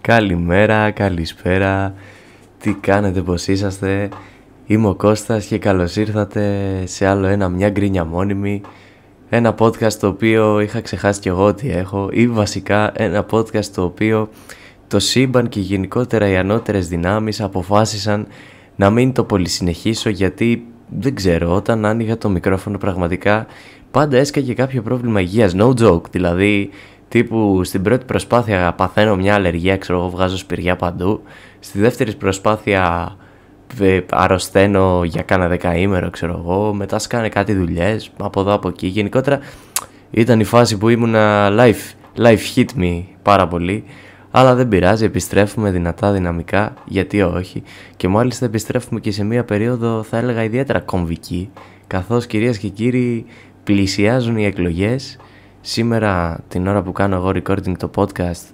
Καλημέρα, καλησπέρα, τι κάνετε, πως είσαστε Είμαι ο Κώστας και καλώς ήρθατε σε άλλο ένα μια γκρίνια μόνιμη Ένα podcast το οποίο είχα ξεχάσει και εγώ ότι έχω Ή βασικά ένα podcast το οποίο το σύμπαν και γενικότερα οι ανώτερες δυνάμεις αποφάσισαν να μην το πολυσυνεχίσω γιατί δεν ξέρω, όταν άνοιγα το μικρόφωνο πραγματικά πάντα έσκαγε κάποιο πρόβλημα υγείας, no joke, δηλαδή Τύπου στην πρώτη προσπάθεια παθαίνω μια αλλεργία, ξέρω εγώ, βγάζω σπηριά παντού. Στη δεύτερη προσπάθεια ε, αρρωσταίνω για κάνα δεκαήμερο, ξέρω εγώ. Μετά σκάνε κάτι δουλειές από εδώ από εκεί. Γενικότερα ήταν η φάση που ήμουνα life, life hit me πάρα πολύ. Αλλά δεν πειράζει, επιστρέφουμε δυνατά δυναμικά, γιατί όχι. Και μάλιστα επιστρέφουμε και σε μια περίοδο θα έλεγα ιδιαίτερα κομβική, καθώς κυρίες και κύριοι πλησιάζουν οι εκλογές Σήμερα την ώρα που κάνω εγώ recording το podcast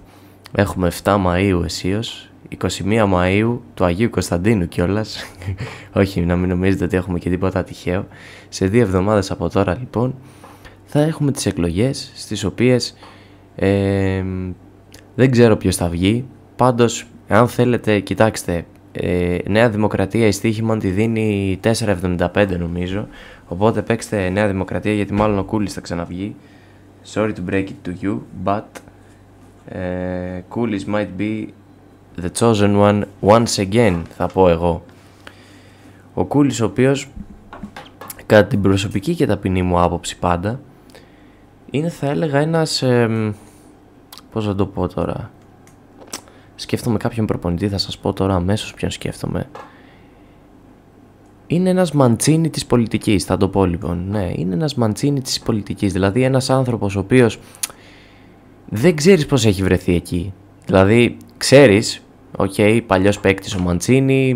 έχουμε 7 Μαΐου Εσίως, 21 Μαΐου του Αγίου Κωνσταντίνου κιόλας. όχι να μην νομίζετε ότι έχουμε και τίποτα τυχαίο. Σε δύο εβδομάδες από τώρα λοιπόν θα έχουμε τις εκλογές στις οποίες ε, δεν ξέρω ποιος θα βγει. Πάντως αν θέλετε κοιτάξτε ε, Νέα Δημοκρατία η στοίχημα τη δίνει 4,75 νομίζω Οπότε παίξτε Νέα Δημοκρατία γιατί μάλλον ο Κούλης θα ξαναβγεί Sorry to break it to you, but uh, ε, Coolies might be the chosen one once again, θα πω εγώ. Ο Coolies ο οποίος, κατά την προσωπική και ταπεινή μου άποψη πάντα, είναι θα έλεγα ένας, πώς θα το πω τώρα, σκέφτομαι κάποιον προπονητή, θα σας πω τώρα αμέσως ποιον σκέφτομαι. Είναι ένας μαντσίνη της πολιτικής, θα το πω λοιπόν. Ναι, είναι ένας μαντσίνη της πολιτικής, δηλαδή ένας άνθρωπος ο οποίος δεν ξέρεις πώς έχει βρεθεί εκεί. Δηλαδή, ξέρεις, οκ, okay, παλιός παίκτης ο Μαντσίνη,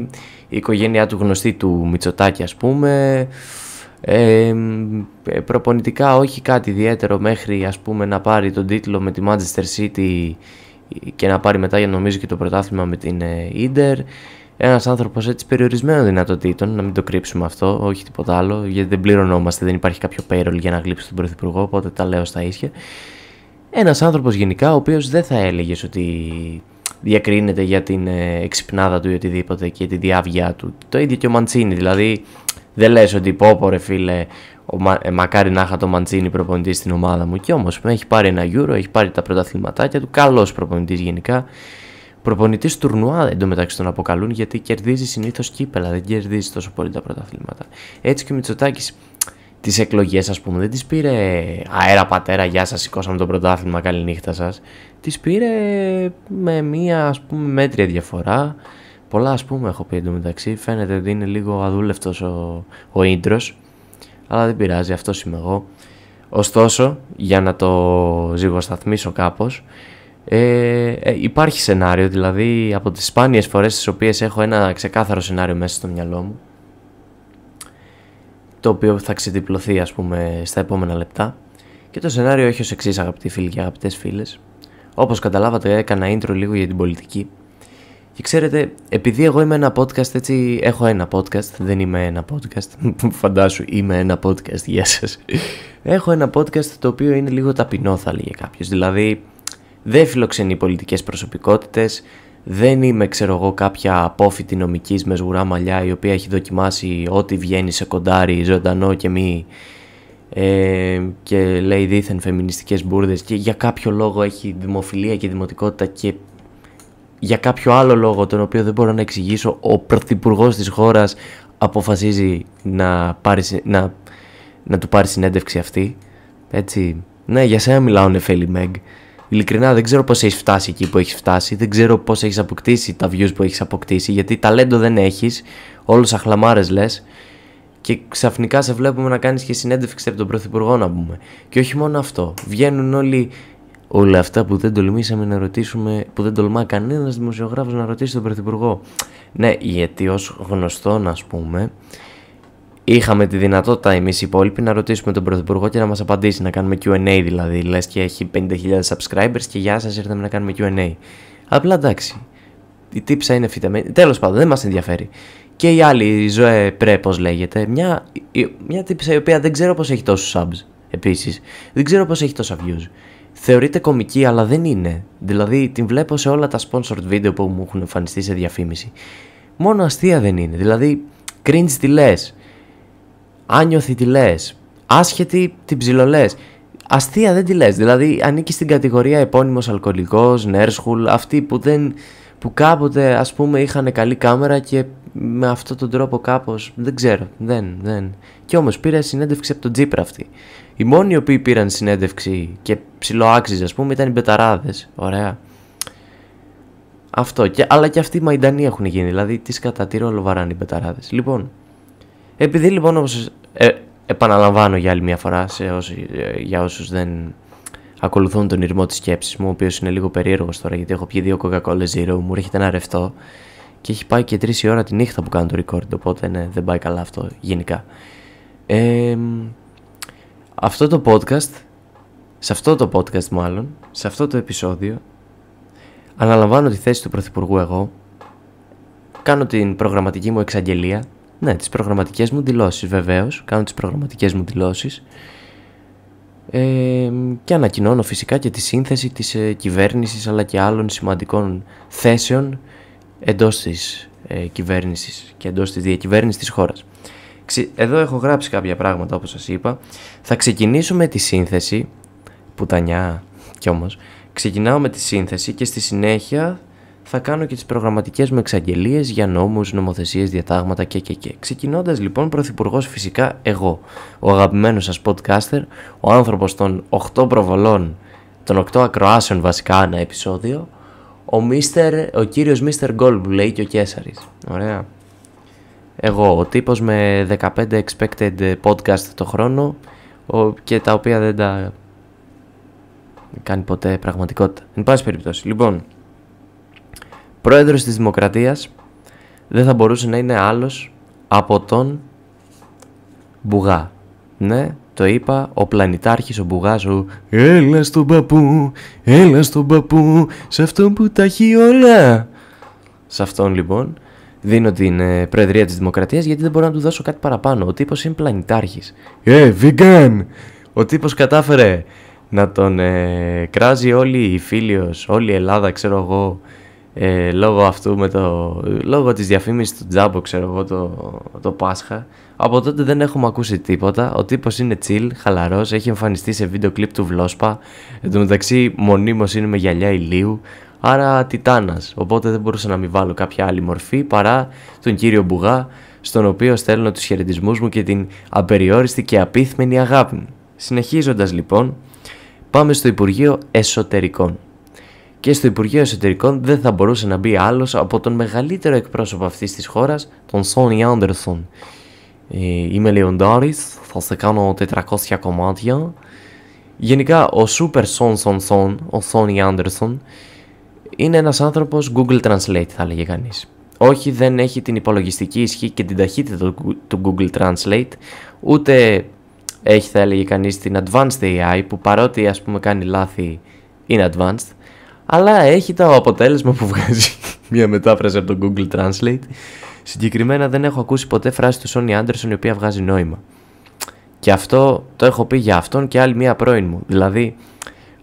η οικογένειά του γνωστή του Μητσοτάκη ας πούμε, ε, προπονητικά όχι κάτι ιδιαίτερο μέχρι ας πούμε να πάρει τον τίτλο με τη Manchester City και να πάρει μετά για νομίζω και το πρωτάθλημα με την Ίντερ. Ε, ένας άνθρωπος έτσι περιορισμένων δυνατοτήτων, να μην το κρύψουμε αυτό, όχι τίποτα άλλο, γιατί δεν πληρωνόμαστε, δεν υπάρχει κάποιο payroll για να γλύψει τον Πρωθυπουργό, οπότε τα λέω στα ίσια. Ένας άνθρωπος γενικά, ο οποίος δεν θα έλεγες ότι διακρίνεται για την ε, εξυπνάδα του ή οτιδήποτε και την διάβγειά του. Το ίδιο και ο Μαντσίνη, δηλαδή δεν λες ότι πω φίλε, ο ε, μακάρι να είχα το Μαντσίνη προπονητής στην ομάδα μου. Και όμως, έχει πάρει ένα γιούρο, έχει πάρει τα πρωταθληματάκια του, καλός προπονητής γενικά. Προπονητής τουρνουά εντωμεταξύ τον αποκαλούν γιατί κερδίζει συνήθως κύπελα, δεν κερδίζει τόσο πολύ τα πρωταθλήματα. Έτσι και ο Μητσοτάκης τις εκλογές, ας πούμε, δεν τις πήρε αέρα πατέρα, γεια σας, σηκώσαμε το πρωτάθλημα, καληνύχτα σας. Τις πήρε με μία ας πούμε μέτρια διαφορά. Πολλά ας πούμε έχω πει εντωμεταξύ. Φαίνεται ότι είναι λίγο αδούλευτος ο, ο αλλά δεν πειράζει, αυτός είμαι εγώ. Ωστόσο, για να το ζυγοσταθμίσω κάπως. Ε, ε, υπάρχει σενάριο, δηλαδή από τις σπάνιες φορές τις οποίες έχω ένα ξεκάθαρο σενάριο μέσα στο μυαλό μου το οποίο θα ξεδιπλωθεί ας πούμε στα επόμενα λεπτά και το σενάριο έχει ως εξής αγαπητοί φίλοι και αγαπητές φίλες όπως καταλάβατε έκανα intro λίγο για την πολιτική και ξέρετε, επειδή εγώ είμαι ένα podcast έτσι, έχω ένα podcast, δεν είμαι ένα podcast, φαντάσου είμαι ένα podcast, γεια σας. Έχω ένα podcast το οποίο είναι λίγο ταπεινό θα έλεγε κάποιος, δηλαδή δεν φιλοξενεί πολιτικές προσωπικότητες, δεν είμαι ξέρω εγώ κάποια απόφοιτη νομικής μες σγουρά μαλλιά η οποία έχει δοκιμάσει ό,τι βγαίνει σε κοντάρι ζωντανό και μη ε, και λέει δίθεν φεμινιστικές μπουρδες και για κάποιο λόγο έχει δημοφιλία και δημοτικότητα και για κάποιο άλλο λόγο τον οποίο δεν μπορώ να εξηγήσω ο πρωθυπουργός της χώρας αποφασίζει να, πάρει, να, να του πάρει συνέντευξη αυτή έτσι ναι για σένα μιλάω Νεφέλη Μεγ Ειλικρινά δεν ξέρω πώς έχεις φτάσει εκεί που έχεις φτάσει, δεν ξέρω πώς έχεις αποκτήσει τα views που έχεις αποκτήσει, γιατί ταλέντο δεν έχεις, όλος αχλαμάρες λες. Και ξαφνικά σε βλέπουμε να κάνεις και συνέντευξη από τον Πρωθυπουργό, να πούμε. Και όχι μόνο αυτό. Βγαίνουν όλοι όλα αυτά που δεν τολμήσαμε να ρωτήσουμε, που δεν τολμά κανένας δημοσιογράφος να ρωτήσει τον Πρωθυπουργό. Ναι, γιατί ως γνωστό, ας πούμε, είχαμε τη δυνατότητα εμείς οι υπόλοιποι να ρωτήσουμε τον Πρωθυπουργό και να μας απαντήσει, να κάνουμε Q&A δηλαδή, Λες και έχει 50.000 subscribers και γεια σας ήρθαμε να κάνουμε Q&A. Απλά εντάξει, η τύψα είναι φυτεμένη, τέλος πάντων δεν μας ενδιαφέρει. Και η άλλη, η Ζωέ Πρέ, πώς λέγεται, μια, μια τύψα η οποία δεν ξέρω πώς έχει τόσους subs, επίσης, δεν ξέρω πώς έχει τόσα views. Θεωρείται κομική, αλλά δεν είναι. Δηλαδή, την βλέπω σε όλα τα sponsored video που μου έχουν εμφανιστεί σε διαφήμιση. Μόνο αστεία δεν είναι. Δηλαδή, cringe τη λες. Άνιωθη τη λες. Άσχετη την ψιλολέ. Αστεία δεν τη λες. Δηλαδή ανήκει στην κατηγορία επώνυμος αλκοολικός, νέρσχουλ, αυτοί που δεν. που κάποτε ας πούμε είχαν καλή κάμερα και με αυτόν τον τρόπο κάπως. Δεν ξέρω. Δεν, δεν. Και όμως πήρε συνέντευξη από τον Τζίπρα αυτή. Οι μόνοι οι οποίοι πήραν συνέντευξη και ψιλοάξιζε, ας πούμε, ήταν οι μπεταράδες. Ωραία. Αυτό. Και, αλλά και αυτοί οι μαϊντανοί έχουν γίνει. Δηλαδή, τις κατά τι ρόλο βαράνε οι μπεταράδες. Λοιπόν, επειδή λοιπόν όπως ε, επαναλαμβάνω για άλλη μια φορά σε ε, για όσους δεν ακολουθούν τον ήρμό της σκέψης μου, ο οποίος είναι λίγο περίεργος τώρα γιατί έχω πιει δύο Coca-Cola Zero, μου έρχεται ένα ρευτό και έχει πάει και τρεις η ώρα τη νύχτα που κάνω το record, οπότε ναι, δεν πάει καλά αυτό γενικά. Ε, αυτό το podcast, σε αυτό το podcast μάλλον, σε αυτό το επεισόδιο, αναλαμβάνω τη θέση του Πρωθυπουργού εγώ, κάνω την προγραμματική μου εξαγγελία ναι, τις προγραμματικές μου δηλώσεις βεβαίως, κάνω τις προγραμματικές μου δηλώσεις και ανακοινώνω φυσικά και τη σύνθεση της ε, κυβέρνησης αλλά και άλλων σημαντικών θέσεων εντός της ε, κυβέρνησης και εντός της διακυβέρνησης της χώρας. Εδώ έχω γράψει κάποια πράγματα όπως σας είπα. Θα ξεκινήσω με τη σύνθεση, πουτανιά κι όμως, ξεκινάω με τη σύνθεση και στη συνέχεια θα κάνω και τις προγραμματικές μου εξαγγελίες για νόμους, νομοθεσίες, διατάγματα και και και. Ξεκινώντας λοιπόν πρωθυπουργός φυσικά εγώ, ο αγαπημένος σας podcaster, ο άνθρωπος των 8 προβολών, των 8 ακροάσεων βασικά ένα επεισόδιο, ο, κύριο κύριος Μίστερ Γκολ που λέει και ο Κέσσαρη. Ωραία. Εγώ, ο τύπος με 15 expected podcast το χρόνο και τα οποία δεν τα κάνει ποτέ πραγματικότητα. Εν πάση περιπτώσει. Λοιπόν, πρόεδρος της Δημοκρατίας δεν θα μπορούσε να είναι άλλος από τον Μπουγά. Ναι, το είπα, ο πλανητάρχης, ο Μπουγάς, ο «Έλα στον παππού, έλα στον παππού, σε αυτόν που τα έχει όλα». Σε αυτόν λοιπόν δίνω την ε, Προεδρία της Δημοκρατίας γιατί δεν μπορώ να του δώσω κάτι παραπάνω. Ο τύπος είναι πλανητάρχης. «Ε, vegan!» Ο τύπος κατάφερε να τον ε, κράζει όλη η Φίλιος, όλη η Ελλάδα, ξέρω εγώ, ε, λόγω αυτού με το, λόγω της διαφήμισης του Τζάμπο ξέρω εγώ το, το Πάσχα από τότε δεν έχουμε ακούσει τίποτα ο τύπος είναι chill, χαλαρός, έχει εμφανιστεί σε βίντεο κλιπ του Βλόσπα εν τω μεταξύ μονίμως είναι με γυαλιά ηλίου άρα τιτάνας οπότε δεν μπορούσα να μην βάλω κάποια άλλη μορφή παρά τον κύριο Μπουγά στον οποίο στέλνω τους χαιρετισμούς μου και την απεριόριστη και απίθμενη αγάπη μου. Συνεχίζοντας λοιπόν, πάμε στο Υπουργείο Εσωτερικών και στο Υπουργείο Εσωτερικών δεν θα μπορούσε να μπει άλλος από τον μεγαλύτερο εκπρόσωπο αυτής της χώρας, τον Σόνι Άντερσον. είμαι Λεοντάρης, θα σε κάνω 400 κομμάτια. Γενικά, ο Super Σόν Σον Σον, ο Σόνι Άντερσον, είναι ένας άνθρωπος Google Translate θα λέγε κανείς. Όχι δεν έχει την υπολογιστική ισχύ και την ταχύτητα του Google Translate, ούτε έχει θα έλεγε κανείς την Advanced AI που παρότι ας πούμε κάνει λάθη είναι Advanced, αλλά έχει το αποτέλεσμα που βγάζει μια μετάφραση από το Google Translate. Συγκεκριμένα δεν έχω ακούσει ποτέ φράση του Σόνι Άντερσον η οποία βγάζει νόημα. Και αυτό το έχω πει για αυτόν και άλλη μία πρώην μου. Δηλαδή,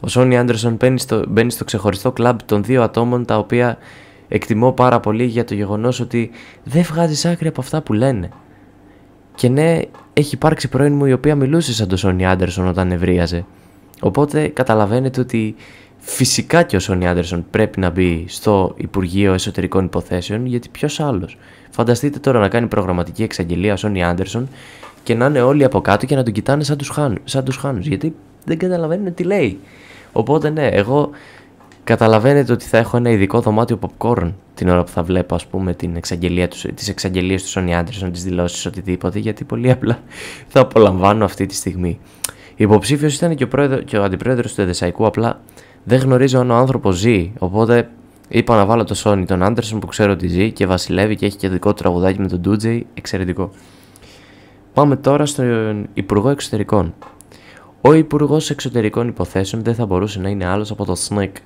ο Σόνι Άντερσον μπαίνει στο, μπαίνει στο ξεχωριστό κλαμπ των δύο ατόμων τα οποία εκτιμώ πάρα πολύ για το γεγονός ότι δεν βγάζει άκρη από αυτά που λένε. Και ναι, έχει υπάρξει πρώην μου η οποία μιλούσε σαν τον Σόνι Άντερσον όταν ευρίαζε. Οπότε καταλαβαίνετε ότι Φυσικά και ο Σόνι Άντερσον πρέπει να μπει στο Υπουργείο Εσωτερικών Υποθέσεων, γιατί ποιος άλλος. Φανταστείτε τώρα να κάνει προγραμματική εξαγγελία ο Σόνι Άντερσον και να είναι όλοι από κάτω και να τον κοιτάνε σαν τους χάνους, γιατί δεν καταλαβαίνουν τι λέει. Οπότε ναι, εγώ καταλαβαίνετε ότι θα έχω ένα ειδικό δωμάτιο popcorn την ώρα που θα βλέπω ας πούμε την εξαγγελία τις εξαγγελίες του Σόνι Άντερσον, τις δηλώσεις, οτιδήποτε, γιατί πολύ απλά θα απολαμβάνω αυτή τη στιγμή. Υποψήφιος ήταν και ο, πρόεδρο, και ο αντιπρόεδρος του Εδεσαϊκού, απλά δεν γνωρίζω αν ο άνθρωπος ζει. Οπότε είπα να βάλω το Sony, τον Άντερσον που ξέρω ότι ζει και βασιλεύει και έχει και δικό τραγουδάκι με τον DJ Εξαιρετικό. Πάμε τώρα στον Υπουργό Εξωτερικών. Ο Υπουργός Εξωτερικών Υποθέσεων δεν θα μπορούσε να είναι άλλος από το Snake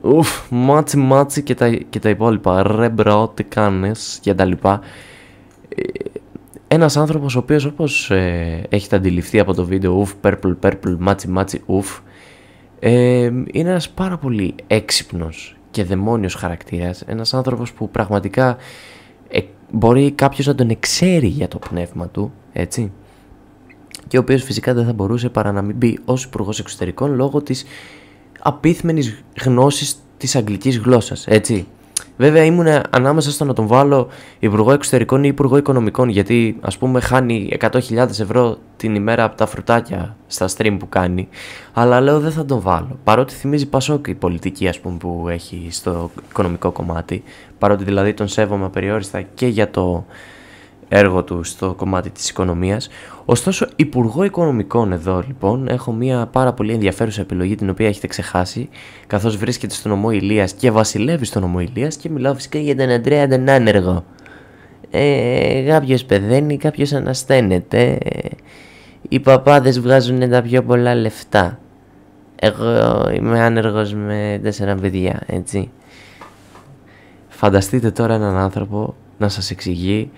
Ουφ, μάτσι μάτσι και τα, και τα υπόλοιπα. Ρε μπρο, τι κάνεις και τα λοιπά. Ε, Ένας άνθρωπος ο οποίος όπως ε, έχετε αντιληφθεί από το βίντεο, ουφ, purple, purple, μάτσι μάτσι, ουφ, ε, είναι ένας πάρα πολύ έξυπνος και δαιμόνιος χαρακτήρας, ένας άνθρωπος που πραγματικά ε, μπορεί κάποιος να τον εξέρει για το πνεύμα του, έτσι, και ο οποίος φυσικά δεν θα μπορούσε παρά να μην μπει ως υπουργός εξωτερικών λόγω της απίθμενης γνώσης της αγγλικής γλώσσας, έτσι. Βέβαια ήμουν ανάμεσα στο να τον βάλω Υπουργό Εξωτερικών ή Υπουργό Οικονομικών γιατί ας πούμε χάνει 100.000 ευρώ την ημέρα από τα φρουτάκια στα stream που κάνει αλλά λέω δεν θα τον βάλω παρότι θυμίζει Πασόκ η πολιτική ας πούμε που έχει στο οικονομικό κομμάτι παρότι δηλαδή τον σέβομαι απεριόριστα και για το έργο του στο κομμάτι της οικονομίας. Ωστόσο, Υπουργό Οικονομικών εδώ λοιπόν έχω μια πάρα πολύ ενδιαφέρουσα επιλογή την οποία έχετε ξεχάσει καθώς βρίσκεται στον νομό Ηλίας και βασιλεύει στον νομό Ηλίας και μιλάω φυσικά για τον Αντρέα τον άνεργο. Ε, κάποιος πεθαίνει, κάποιος ανασταίνεται, οι παπάδες βγάζουν τα πιο πολλά λεφτά. Εγώ είμαι άνεργος με τέσσερα παιδιά, έτσι. Φανταστείτε τώρα έναν άνθρωπο να σας εξηγεί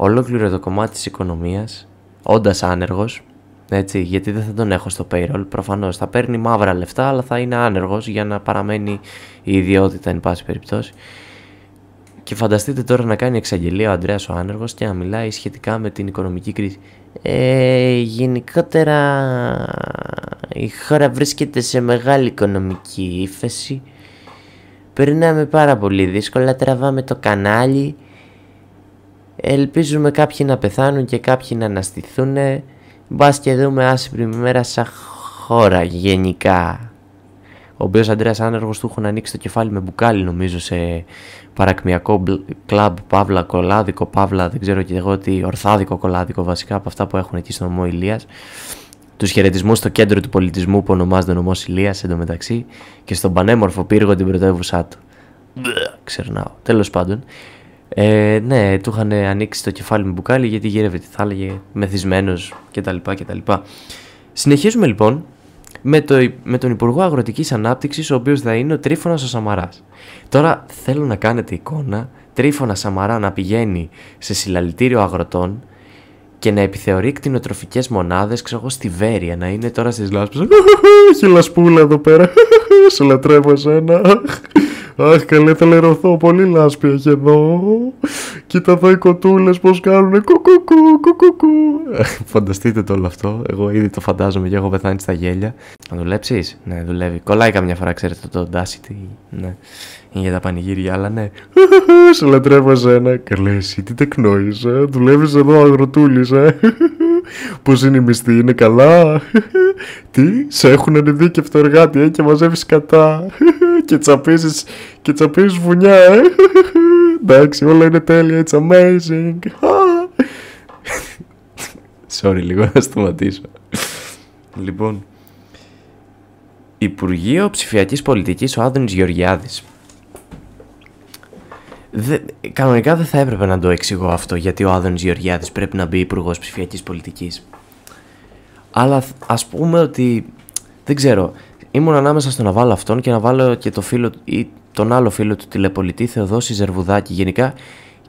ολόκληρο το κομμάτι της οικονομίας, όντας άνεργος, έτσι, γιατί δεν θα τον έχω στο payroll, προφανώς θα παίρνει μαύρα λεφτά αλλά θα είναι άνεργος για να παραμένει η ιδιότητα εν πάση περιπτώσει. Και φανταστείτε τώρα να κάνει εξαγγελία ο Αντρέας ο άνεργος και να μιλάει σχετικά με την οικονομική κρίση. Ε, γενικότερα η χώρα βρίσκεται σε μεγάλη οικονομική ύφεση. Περνάμε πάρα πολύ δύσκολα, τραβάμε το κανάλι Ελπίζουμε κάποιοι να πεθάνουν και κάποιοι να αναστηθούν. Μπά και δούμε άσυπρη μέρα σαν χώρα γενικά. Ο οποίος Αντρέας Άνεργος του έχουν ανοίξει το κεφάλι με μπουκάλι, νομίζω, σε παρακμιακό κλαμπ, παύλα, κολάδικο, παύλα, δεν ξέρω και εγώ τι, ορθάδικο, κολάδικο βασικά από αυτά που έχουν εκεί στο νομό Ηλίας. Τους χαιρετισμού στο κέντρο του πολιτισμού που ονομάζεται νομό Ηλίας εντωμεταξύ και στον πανέμορφο πύργο την πρωτεύουσά του. Ξερνάω. Τέλος πάντων, ε, ναι, του είχαν ανοίξει το κεφάλι με μπουκάλι γιατί γύρευε τι θα μεθυσμένος κτλ. κτλ. Συνεχίζουμε λοιπόν με, το, με τον Υπουργό Αγροτικής ανάπτυξης ο οποίος θα είναι ο τρίφωνας ο σαμαράς. Τώρα θέλω να κάνετε εικόνα Τρίφωνα Σαμαρά να πηγαίνει σε συλλαλητήριο αγροτών και να επιθεωρεί κτηνοτροφικές μονάδες, ξέρω εγώ, στη Βέρεια, να είναι τώρα στις λάσπες. Χιλασπούλα εδώ πέρα. Σε λατρεύω Αχ, καλέ, θα λερωθώ. Πολύ λάσπη έχει εδώ. Κοίτα εδώ οι κοτούλες πώς κάνουν. Κουκουκου, κουκουκου. Ε, φανταστείτε το όλο αυτό. Εγώ ήδη το φαντάζομαι και έχω πεθάνει στα γέλια. Να δουλέψεις. Ναι, δουλεύει. Κολλάει καμιά φορά, ξέρετε το Dacity. Ναι. Είναι για τα πανηγύρια, αλλά ναι. Σε λατρεύω εσένα. Καλέ, εσύ τι τεκνόησε. Δουλεύεις εδώ αγροτούλης, ε. Πώς είναι η μισθή, είναι καλά. τι, σε έχουν ανειδίκευτο εργάτη, ε, και μαζεύεις κατά και τσαπίζεις και βουνιά, ε. Εντάξει, όλα είναι τέλεια, it's amazing. Sorry, λίγο να σταματήσω. λοιπόν, Υπουργείο ψηφιακής πολιτικής ο Άντωνης Γεωργιάδη. κανονικά δεν θα έπρεπε να το εξηγώ αυτό γιατί ο Άντωνης Γεωργιάδης πρέπει να μπει υπουργός ψηφιακής πολιτικής. Αλλά ας πούμε ότι δεν ξέρω, Ήμουν ανάμεσα στο να βάλω αυτόν και να βάλω και το φίλο, ή τον άλλο φίλο του τηλεπολιτή, Θεοδόση Ζερβουδάκη. Γενικά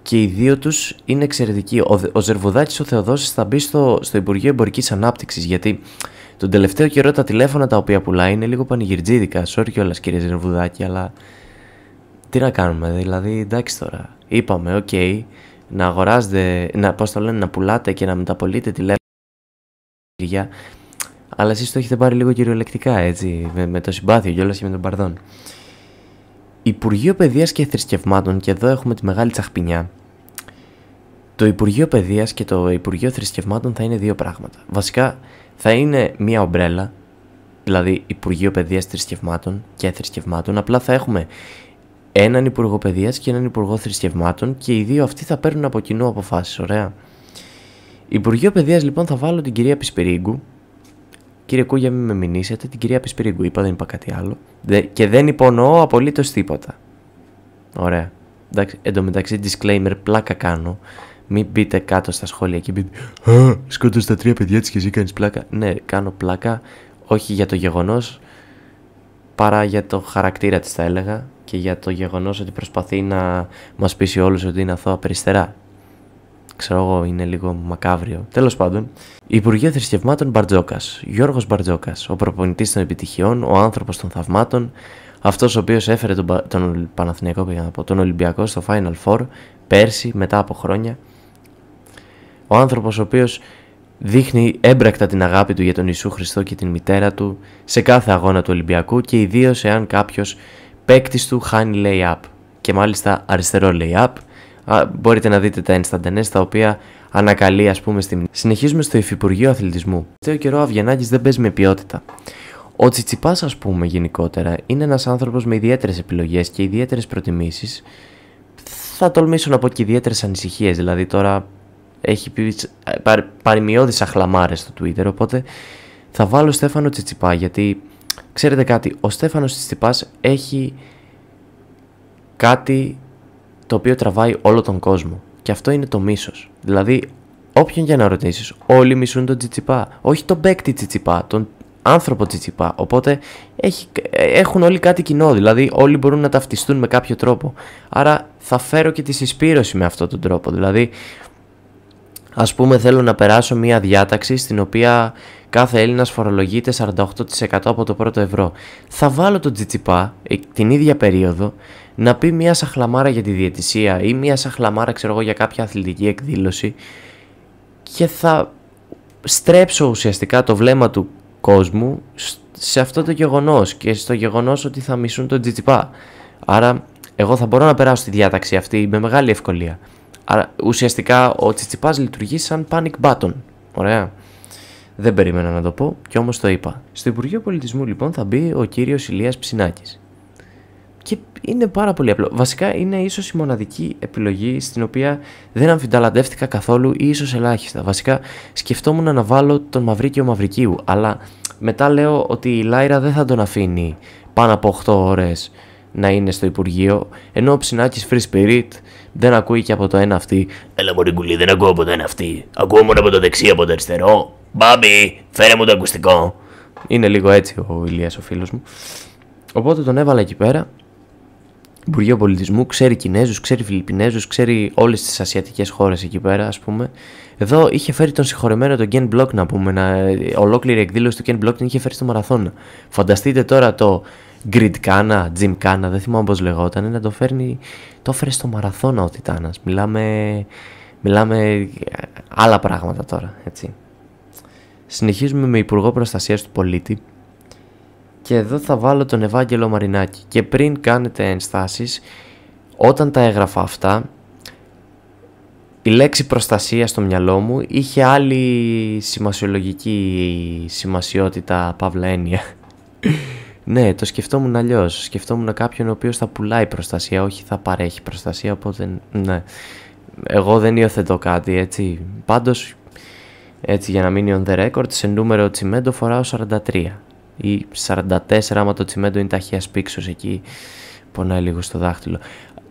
και οι δύο τους είναι εξαιρετικοί. Ο, ο Ζερβουδάκης, ο Θεοδόσης θα μπει στο, στο Υπουργείο Εμπορικής Ανάπτυξης, γιατί τον τελευταίο καιρό τα τηλέφωνα τα οποία πουλάει είναι λίγο πανηγυρτζίδικα. Sorry κιόλας, κύριε Ζερβουδάκη, αλλά τι να κάνουμε, δηλαδή εντάξει τώρα. Είπαμε, οκ, okay, να αγοράζετε, να, πώς το λένε, να πουλάτε και να μεταπολείτε τηλέφωνα αλλά εσείς το έχετε πάρει λίγο κυριολεκτικά, έτσι, με, με το συμπάθειο κιόλας και με τον παρδόν. Υπουργείο Παιδείας και Θρησκευμάτων, και εδώ έχουμε τη μεγάλη τσαχπινιά, το Υπουργείο Παιδείας και το Υπουργείο Θρησκευμάτων θα είναι δύο πράγματα. Βασικά θα είναι μία ομπρέλα, δηλαδή Υπουργείο Παιδείας Θρησκευμάτων και Θρησκευμάτων, απλά θα έχουμε έναν Υπουργό Παιδείας και έναν Υπουργό Θρησκευμάτων και οι δύο αυτοί θα παίρνουν από κοινού αποφάσεις ωραία. Υπουργείο Παιδείας λοιπόν θα βάλω την κυρία Πισπυρίγκου, Κύριε Κούγια, μην με μηνύσετε. Την κυρία Πισπυρίγκου είπα, δεν είπα κάτι άλλο. Και δεν υπονοώ απολύτως τίποτα. Ωραία. Εντάξει, εν τω μεταξύ, disclaimer, πλάκα κάνω. Μην μπείτε κάτω στα σχόλια και μπείτε. Α, σκότωσε τα τρία παιδιά της και εσύ κάνεις πλάκα. Ναι, κάνω πλάκα. Όχι για το γεγονός, παρά για το χαρακτήρα της, θα έλεγα. Και για το γεγονός ότι προσπαθεί να μας πείσει όλους ότι είναι αθώα περιστερά ξέρω εγώ, είναι λίγο μακάβριο. Τέλος πάντων, Υπουργείο Θρησκευμάτων Μπαρτζόκας. Γιώργος Μπαρτζόκας, ο προπονητής των επιτυχιών, ο άνθρωπος των θαυμάτων, αυτός ο οποίος έφερε τον, τον Παναθηναϊκό, τον Ολυμπιακό στο Final Four πέρσι, μετά από χρόνια. Ο άνθρωπος ο οποίος δείχνει έμπρακτα την αγάπη του για τον Ιησού Χριστό και την μητέρα του σε κάθε αγώνα του Ολυμπιακού και ιδίως εάν κάποιος παίκτης του χάνει lay-up και μάλιστα αριστερό μπορείτε να δείτε τα instantaneous τα οποία ανακαλεί ας πούμε Συνεχίζουμε στο Υφυπουργείο Αθλητισμού. Τελευταίο καιρό ο Αυγενάκης δεν παίζει με ποιότητα. Ο Τσιτσιπάς, ας πούμε γενικότερα είναι ένας άνθρωπος με ιδιαίτερες επιλογές και ιδιαίτερες προτιμήσεις. Θα τολμήσω να πω και ιδιαίτερες ανησυχίες, δηλαδή τώρα έχει πει παρημιώδει αχλαμάρες στο Twitter, οπότε θα βάλω Στέφανο Τσιτσιπά γιατί ξέρετε κάτι, ο Στέφανος Τσιτσιπάς έχει κάτι το οποίο τραβάει όλο τον κόσμο. Και αυτό είναι το μίσος. Δηλαδή, όποιον για να ρωτήσεις, όλοι μισούν τον τσιτσιπά. Όχι τον παίκτη τσιτσιπά, τον άνθρωπο τσιτσιπά. Οπότε έχει, ε, έχουν όλοι κάτι κοινό. Δηλαδή, όλοι μπορούν να ταυτιστούν με κάποιο τρόπο. Άρα, θα φέρω και τη συσπήρωση με αυτόν τον τρόπο. Δηλαδή, ας πούμε, θέλω να περάσω μια διάταξη στην οποία κάθε Έλληνας φορολογείται 48% από το πρώτο ευρώ. Θα βάλω τον τσιτσιπά ε, την ίδια περίοδο να πει μια σαχλαμάρα για τη διαιτησία ή μια σαχλαμάρα ξέρω εγώ για κάποια αθλητική εκδήλωση και θα στρέψω ουσιαστικά το βλέμμα του κόσμου σε αυτό το γεγονός και στο γεγονός ότι θα μισούν τον Τζιτσιπά. Άρα εγώ θα μπορώ να περάσω τη διάταξη αυτή με μεγάλη ευκολία. Άρα ουσιαστικά ο τσιτσιπάς λειτουργεί σαν panic button. Ωραία. Δεν περίμενα να το πω και όμως το είπα. Στο Υπουργείο Πολιτισμού λοιπόν θα μπει ο κύριος Ηλίας Ψινάκης και είναι πάρα πολύ απλό. Βασικά είναι ίσως η μοναδική επιλογή στην οποία δεν αμφιταλαντεύτηκα καθόλου ή ίσως ελάχιστα. Βασικά σκεφτόμουν να βάλω τον Μαυρίκιο Μαυρικίου, αλλά μετά λέω ότι η Λάιρα δεν θα τον αφήνει πάνω από 8 ώρες να είναι στο Υπουργείο, ενώ ο Ψινάκης Free Spirit δεν ακούει και από το ένα αυτή. Έλα μωρή δεν ακούω από το ένα αυτή. Ακούω μόνο από το δεξί, από το αριστερό. Μπάμπι, φέρε μου το ακουστικό. Είναι λίγο έτσι ο Ηλίας ο φίλος μου. Οπότε τον έβαλα εκεί πέρα Υπουργείο Πολιτισμού, ξέρει Κινέζους, ξέρει Φιλιππινέζους, ξέρει όλες τις ασιατικές χώρες εκεί πέρα, ας πούμε. Εδώ είχε φέρει τον συγχωρεμένο τον Γκέν Block, να πούμε. Να... Ολόκληρη εκδήλωση του Γκέν Block την είχε φέρει στο μαραθώνα. Φανταστείτε τώρα το Grid Kana, Jim Kana, δεν θυμάμαι πώς λεγόταν, να το φέρνει. Το έφερε στο μαραθώνα ο Τιτάνας. Μιλάμε. Μιλάμε άλλα πράγματα τώρα, έτσι. Συνεχίζουμε με Υπουργό Προστασίας του Πολίτη, και εδώ θα βάλω τον Ευάγγελο Μαρινάκη και πριν κάνετε ενστάσεις όταν τα έγραφα αυτά η λέξη προστασία στο μυαλό μου είχε άλλη σημασιολογική σημασιότητα παύλα έννοια. ναι, το σκεφτόμουν αλλιώς. Σκεφτόμουν κάποιον ο οποίος θα πουλάει προστασία, όχι θα παρέχει προστασία, οπότε ναι. Εγώ δεν υιοθετώ κάτι, έτσι. Πάντως, έτσι για να μείνει on the record, σε νούμερο τσιμέντο φοράω 43 ή 44 άμα το τσιμέντο είναι ταχεία πίξω εκεί πονάει λίγο στο δάχτυλο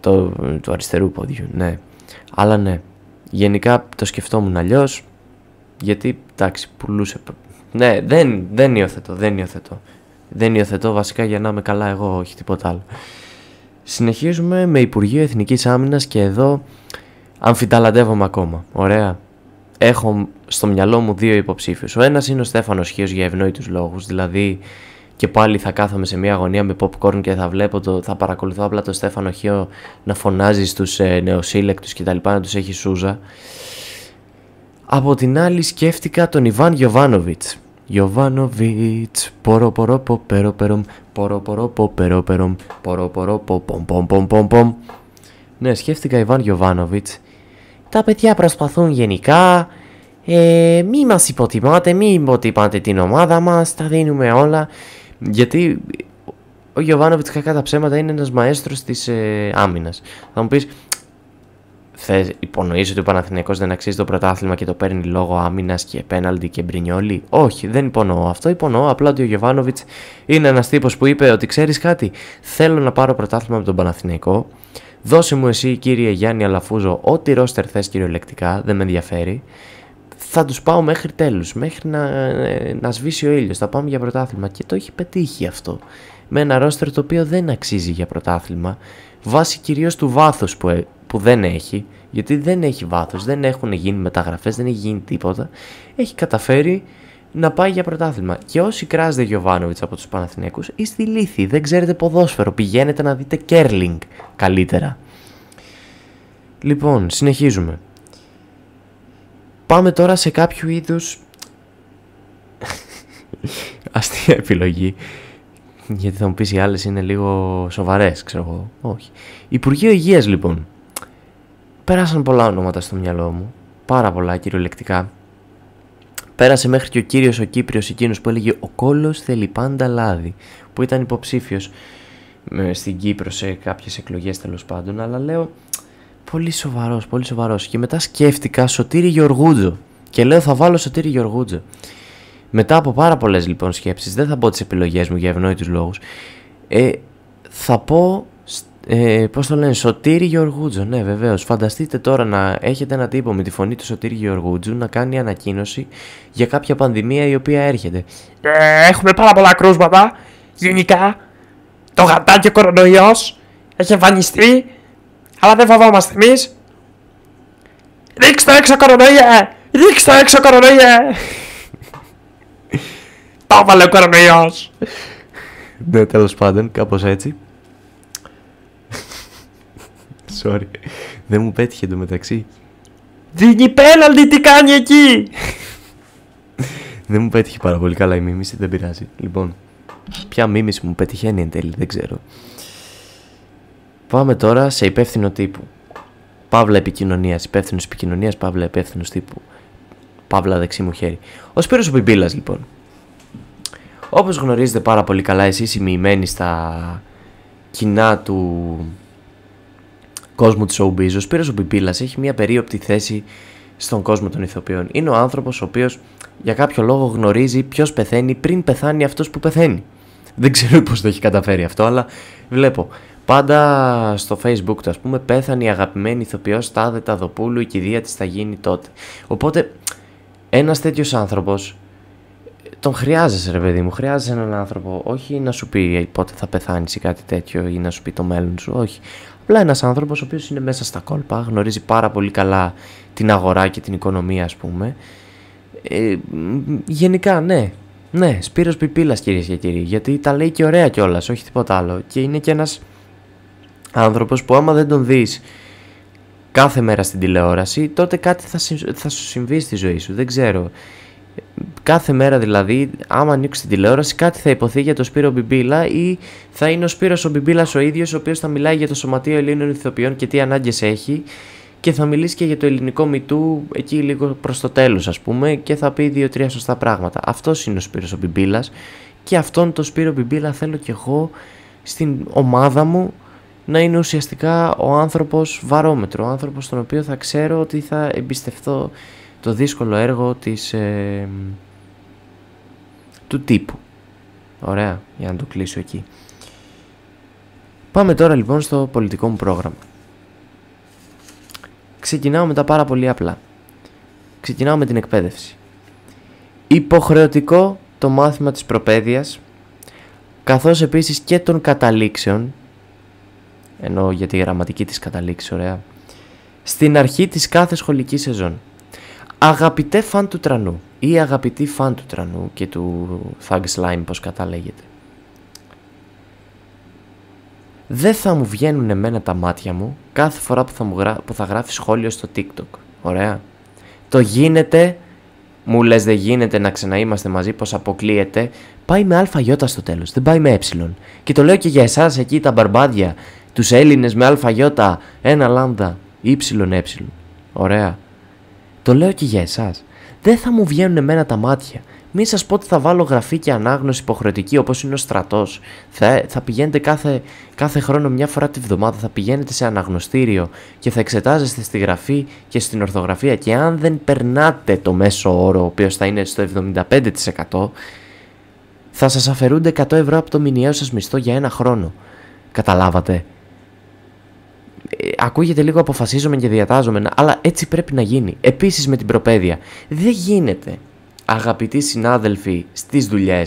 το, του αριστερού ποδιού ναι αλλά ναι γενικά το σκεφτόμουν αλλιώς. γιατί εντάξει πουλούσε ναι δεν, δεν υιοθετώ δεν υιοθετώ δεν υιοθετώ βασικά για να είμαι καλά εγώ όχι τίποτα άλλο Συνεχίζουμε με Υπουργείο Εθνικής Άμυνας και εδώ αμφιταλαντεύομαι ακόμα. Ωραία. Έχω στο μυαλό μου δύο υποψήφιους. Ο ένας είναι ο Στέφανος Χίος για ευνόητους λόγους, δηλαδή και πάλι θα κάθομαι σε μια αγωνία με popcorn και θα βλέπω, το, θα παρακολουθώ απλά τον Στέφανο Χίο να φωνάζει στους ε, νεοσύλλεκτους κτλ... να τους έχει σούζα. Από την άλλη σκέφτηκα τον Ιβάν Γιωβάνοβιτς. Γιωβάνοβιτς, πορο πορο πο περο περομ, πορο πορο πο περο περομ, πορο πορο πο πομ πομ Ναι, σκέφτηκα Ιβάν Γιωβάνοβιτς. Τα παιδιά προσπαθούν γενικά, ε, μη μας υποτιμάτε, μη υποτιμάτε την ομάδα μας, τα δίνουμε όλα. Γιατί ο Γιωβάνοβιτς κακά τα ψέματα είναι ένας μαέστρος της ε, άμυνας. Θα μου πεις, θες υπονοείς ότι ο Παναθηναϊκός δεν αξίζει το πρωτάθλημα και το παίρνει λόγω άμυνας και πέναλτι και μπρινιόλι. Όχι, δεν υπονοώ αυτό. Υπονοώ απλά ότι ο Γιωβάνοβιτς είναι ένας τύπος που είπε ότι ξέρεις κάτι, θέλω να πάρω πρωτάθλημα με τον Παναθηναϊκό. Δώσε μου εσύ κύριε Γιάννη Αλαφούζο ό,τι ρόστερ θες κυριολεκτικά, δεν με ενδιαφέρει θα τους πάω μέχρι τέλους, μέχρι να, να σβήσει ο ήλιος, θα πάμε για πρωτάθλημα και το έχει πετύχει αυτό με ένα ρόστερ το οποίο δεν αξίζει για πρωτάθλημα βάσει κυρίως του βάθους που, ε, που δεν έχει γιατί δεν έχει βάθος, δεν έχουν γίνει μεταγραφές, δεν έχει γίνει τίποτα έχει καταφέρει να πάει για πρωτάθλημα και όσοι κράζετε Γιωβάνοβιτς από τους Παναθηναίκους είστε ηλίθιοι, δεν ξέρετε ποδόσφαιρο, πηγαίνετε να δείτε κέρλινγκ καλύτερα Λοιπόν, συνεχίζουμε. Πάμε τώρα σε κάποιο είδους αστεία επιλογή. Γιατί θα μου πεις οι άλλες είναι λίγο σοβαρές, ξέρω εγώ. Όχι. Υπουργείο Υγείας λοιπόν. Πέρασαν πολλά ονόματα στο μυαλό μου. Πάρα πολλά κυριολεκτικά. Πέρασε μέχρι και ο κύριος ο Κύπριος εκείνος που έλεγε «Ο κόλος θέλει πάντα λάδι», που ήταν υποψήφιος ε, στην Κύπρο σε κάποιες εκλογές τέλος πάντων, αλλά λέω Πολύ σοβαρός, πολύ σοβαρός. Και μετά σκέφτηκα Σωτήρη Γεωργούτζο. Και λέω θα βάλω Σωτήρη Γεωργούτζο. Μετά από πάρα πολλές λοιπόν σκέψεις, δεν θα πω τις επιλογές μου για ευνόητους λόγους, ε, θα πω, ε, πώς το λένε, Σωτήρη Γεωργούτζο, ναι βεβαίως. Φανταστείτε τώρα να έχετε ένα τύπο με τη φωνή του Σωτήρη Γεωργούτζου να κάνει ανακοίνωση για κάποια πανδημία η οποία έρχεται. Ε, έχουμε πάρα πολλά κρούσματα, γενικά, το γατάκι κορονοϊός έχει εμφανιστεί αλλά δεν φοβόμαστε εμείς. Ρίξτε έξω κορονοϊέ! Ρίξτε έξω κορονοϊέ! Τα βάλε ο κορονοϊός! Ναι, τέλος πάντων, κάπως έτσι. Sorry. Δεν μου πέτυχε εντωμεταξύ. Δίνει πέναλτι, τι κάνει εκεί! δεν μου πέτυχε πάρα πολύ καλά η μίμηση, δεν πειράζει. Λοιπόν, ποια μίμηση μου πετυχαίνει εν τέλει, δεν ξέρω. Πάμε τώρα σε υπεύθυνο τύπου. Παύλα επικοινωνίας, υπεύθυνος επικοινωνίας, παύλα υπεύθυνος τύπου. Παύλα δεξί μου χέρι. Ο Σπύρος ο πιμπίλα λοιπόν. Όπως γνωρίζετε πάρα πολύ καλά εσείς οι μοιημένοι στα κοινά του κόσμου της showbiz, ο Σπύρος ο έχει μια περίοπτη θέση στον κόσμο των ηθοποιών. Είναι ο άνθρωπος ο οποίος για κάποιο λόγο γνωρίζει ποιος πεθαίνει πριν πεθάνει αυτός που πεθαίνει. Δεν ξέρω πώς το έχει καταφέρει αυτό, αλλά βλέπω Πάντα στο facebook του ας πούμε πέθανε η αγαπημένη ηθοποιός Τάδε Ταδοπούλου, η κηδεία της θα γίνει τότε. Οπότε ένας τέτοιος άνθρωπος τον χρειάζεσαι ρε παιδί μου, χρειάζεσαι έναν άνθρωπο, όχι να σου πει πότε θα πεθάνεις ή κάτι τέτοιο ή να σου πει το μέλλον σου, όχι. Απλά ένας άνθρωπος ο οποίος είναι μέσα στα κόλπα, γνωρίζει πάρα πολύ καλά την αγορά και την οικονομία ας πούμε. Ε, γενικά ναι, ναι, Σπύρος Πιπίλας κυρίες και κύριοι, γιατί τα λέει και ωραία κιόλας, όχι τίποτα άλλο και είναι και ένας άνθρωπος που άμα δεν τον δεις κάθε μέρα στην τηλεόραση, τότε κάτι θα, θα σου συμβεί στη ζωή σου, δεν ξέρω. Κάθε μέρα δηλαδή, άμα ανοίξεις την τηλεόραση, κάτι θα υποθεί για τον Σπύρο Μπιμπίλα ή θα είναι ο Σπύρος ο Μπιμπίλας ο ίδιος, ο οποίος θα μιλάει για το Σωματείο Ελλήνων Ιθοποιών και τι ανάγκες έχει και θα μιλήσει και για το ελληνικό μυτού εκεί λίγο προς το τέλος, ας πούμε και θα πει δύο-τρία σωστά πράγματα. Αυτός είναι ο Σπύρος ο και αυτόν τον Σπύρο Μπιμπίλα θέλω κι εγώ στην ομάδα μου να είναι ουσιαστικά ο άνθρωπος βαρόμετρο, ο άνθρωπος στον οποίο θα ξέρω ότι θα εμπιστευτώ το δύσκολο έργο της, ε, του τύπου. Ωραία, για να το κλείσω εκεί. Πάμε τώρα λοιπόν στο πολιτικό μου πρόγραμμα. Ξεκινάω με τα πάρα πολύ απλά. Ξεκινάω με την εκπαίδευση. Υποχρεωτικό το μάθημα της προπαίδειας, καθώς επίσης και των καταλήξεων, ενώ για τη γραμματική της καταλήξη ωραία, στην αρχή της κάθε σχολική σεζόν. Αγαπητέ φαν του τρανού ή αγαπητή φαν του τρανού και του Thug Slime πως καταλέγεται. Δεν θα μου βγαίνουν εμένα τα μάτια μου κάθε φορά που θα, μου γρα... που θα γράφει σχόλιο στο TikTok. Ωραία. Το γίνεται, μου λες δεν γίνεται να ξαναείμαστε μαζί, πως αποκλείεται. Πάει με αι στο τέλος, δεν πάει με ε. Και το λέω και για εσάς εκεί τα μπαρμπάδια τους Έλληνες με αλφαγιώτα, ένα λάμδα, ύψιλον έψιλον. Ωραία. Το λέω και για εσάς. Δεν θα μου βγαίνουν εμένα τα μάτια. Μην σας πω ότι θα βάλω γραφή και ανάγνωση υποχρεωτική όπως είναι ο στρατός. Θα, θα πηγαίνετε κάθε, κάθε χρόνο μια φορά τη βδομάδα, θα πηγαίνετε σε αναγνωστήριο και θα εξετάζεστε στη γραφή και στην ορθογραφία και αν δεν περνάτε το μέσο όρο, ο οποίος θα είναι στο 75%, θα σας αφαιρούνται 100 ευρώ από το μηνιαίο σας μισθό για ένα χρόνο. Καταλάβατε. Ε, ακούγεται λίγο αποφασίζομαι και διατάζομαι, αλλά έτσι πρέπει να γίνει. Επίσης με την προπαίδεια. Δεν γίνεται, αγαπητοί συνάδελφοι, στις δουλειές.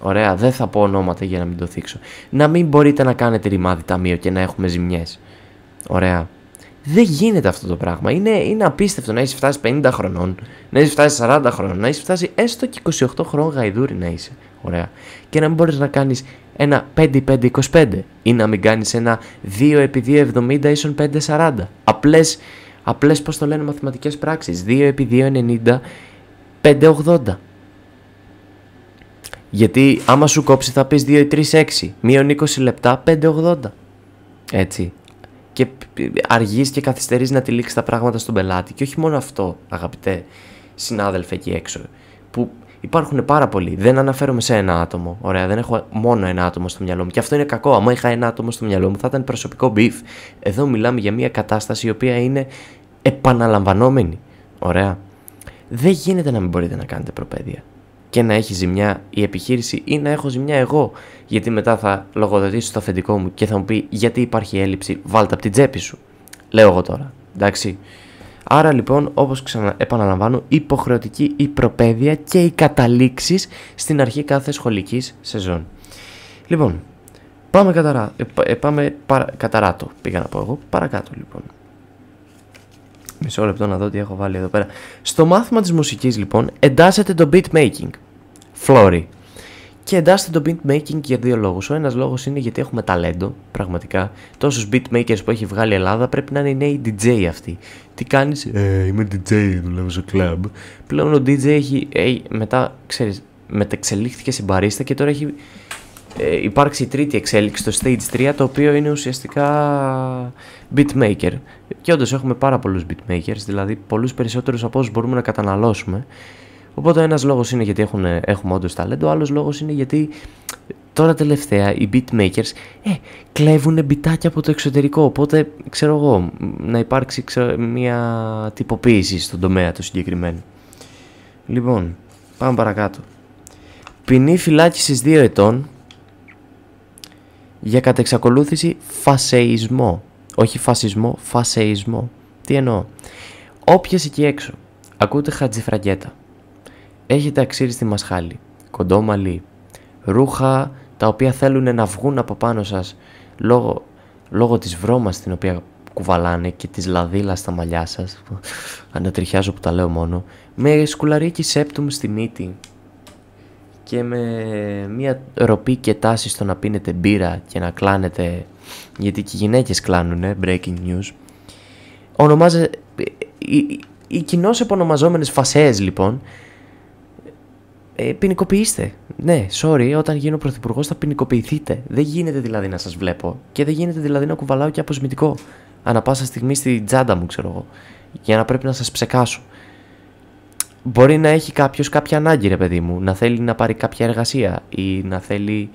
ωραία, δεν θα πω ονόματα για να μην το θίξω, να μην μπορείτε να κάνετε ρημάδι ταμείο και να έχουμε ζημιές. Ωραία. Δεν γίνεται αυτό το πράγμα. Είναι, είναι απίστευτο να έχεις φτάσει 50 χρονών, να έχεις φτάσει 40 χρονών, να έχεις φτάσει έστω και 28 χρόνων γαϊδούρι να είσαι. Ωραία. Και να μην μπορείς να κάνεις ένα 5-5-25 ή να μην κάνεις ένα 2 x 2,70 ίσον 5,40. απλε απλές πώς το λένε μαθηματικές πράξεις, 2 x 2,90 5,80. Γιατί άμα σου κόψει θα πεις 2 3, 6, μείον 20 λεπτά, 5,80. Έτσι. Και αργείς και καθυστερείς να τυλίξεις τα πράγματα στον πελάτη. Και όχι μόνο αυτό, αγαπητέ συνάδελφε εκεί έξω, που Υπάρχουν πάρα πολλοί. Δεν αναφέρομαι σε ένα άτομο. Ωραία, δεν έχω μόνο ένα άτομο στο μυαλό μου. Και αυτό είναι κακό. Αν είχα ένα άτομο στο μυαλό μου, θα ήταν προσωπικό beef. Εδώ μιλάμε για μια κατάσταση η οποία είναι επαναλαμβανόμενη. Ωραία. Δεν γίνεται να μην μπορείτε να κάνετε προπαίδεια και να έχει ζημιά η επιχείρηση ή να έχω ζημιά εγώ. Γιατί μετά θα λογοδοτήσω το αφεντικό μου και θα μου πει γιατί υπάρχει έλλειψη, βάλτε από την τσέπη σου. Λέω εγώ τώρα. Εντάξει. Άρα λοιπόν, όπως ξανα, επαναλαμβάνω, υποχρεωτική η προπαίδεια και οι καταλήξεις στην αρχή κάθε σχολικής σεζόν. Λοιπόν, πάμε, καταρά, ε, ε παρα, καταράτο, πήγα να πω εγώ, παρακάτω λοιπόν. Μισό λεπτό να δω τι έχω βάλει εδώ πέρα. Στο μάθημα της μουσικής λοιπόν εντάσσεται το beat making. Φλόρι, και εντάσσεται το beatmaking για δύο λόγους. Ο ένας λόγος είναι γιατί έχουμε ταλέντο, πραγματικά. Τόσους beatmakers που έχει βγάλει η Ελλάδα πρέπει να είναι οι νέοι DJ αυτοί. Τι κάνεις, ε, Είμαι DJ, δουλεύω σε club. Πλέον ο DJ έχει. Ε, μετά, ξέρεις, μετεξελίχθηκε σε μπαρίστα και τώρα έχει ε, υπάρξει η τρίτη εξέλιξη στο Stage 3 το οποίο είναι ουσιαστικά beatmaker και όντως έχουμε πάρα πολλούς beatmakers δηλαδή πολλούς περισσότερους από όσους μπορούμε να καταναλώσουμε Οπότε ένας λόγος είναι γιατί έχουν, έχουμε όντως ταλέντο, άλλος λόγος είναι γιατί τώρα τελευταία οι beatmakers ε, κλέβουν μπιτάκια από το εξωτερικό. Οπότε ξέρω εγώ να υπάρξει μια τυποποίηση στον τομέα του συγκεκριμένου. Λοιπόν, πάμε παρακάτω. Ποινή φυλάκισης 2 ετών για κατεξακολούθηση φασεϊσμό. Όχι φασισμό, φασεϊσμό. Τι εννοώ. Όποιες εκεί έξω ακούτε χατζιφραγκέτα Έχετε αξίριστη μασχάλη, κοντό ρούχα τα οποία θέλουν να βγουν από πάνω σας λόγω, λόγω της βρώμας την οποία κουβαλάνε και της λαδίλα στα μαλλιά σας, ανατριχιάζω που τα λέω μόνο, με σκουλαρίκι σέπτουμ στη μύτη και με μια ροπή και τάση στο να πίνετε μπύρα και να κλάνετε, γιατί και οι γυναίκες κλάνουνε, breaking news, ονομάζε... Οι, οι, κοινώς επωνομαζόμενες λοιπόν ε, ποινικοποιήστε. Ναι, sorry, όταν γίνω πρωθυπουργός θα ποινικοποιηθείτε. Δεν γίνεται δηλαδή να σας βλέπω και δεν γίνεται δηλαδή να κουβαλάω και αποσμητικό. Ανά πάσα στιγμή στη τσάντα μου, ξέρω εγώ, για να πρέπει να σας ψεκάσω. Μπορεί να έχει κάποιος κάποια ανάγκη, ρε παιδί μου, να θέλει να πάρει κάποια εργασία ή να θέλει